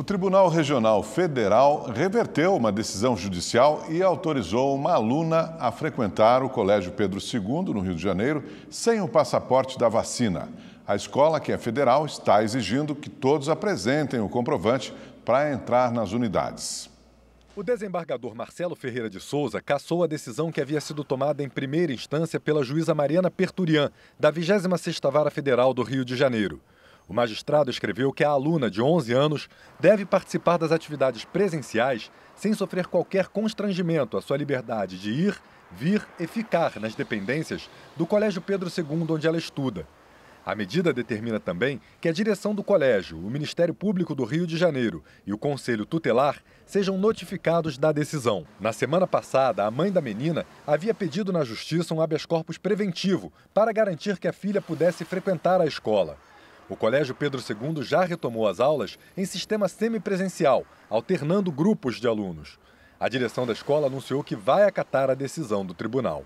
O Tribunal Regional Federal reverteu uma decisão judicial e autorizou uma aluna a frequentar o Colégio Pedro II, no Rio de Janeiro, sem o passaporte da vacina. A escola, que é federal, está exigindo que todos apresentem o comprovante para entrar nas unidades. O desembargador Marcelo Ferreira de Souza cassou a decisão que havia sido tomada em primeira instância pela juíza Mariana Perturian, da 26ª Vara Federal do Rio de Janeiro. O magistrado escreveu que a aluna de 11 anos deve participar das atividades presenciais sem sofrer qualquer constrangimento à sua liberdade de ir, vir e ficar nas dependências do Colégio Pedro II, onde ela estuda. A medida determina também que a direção do colégio, o Ministério Público do Rio de Janeiro e o Conselho Tutelar sejam notificados da decisão. Na semana passada, a mãe da menina havia pedido na justiça um habeas corpus preventivo para garantir que a filha pudesse frequentar a escola. O Colégio Pedro II já retomou as aulas em sistema semipresencial, alternando grupos de alunos. A direção da escola anunciou que vai acatar a decisão do tribunal.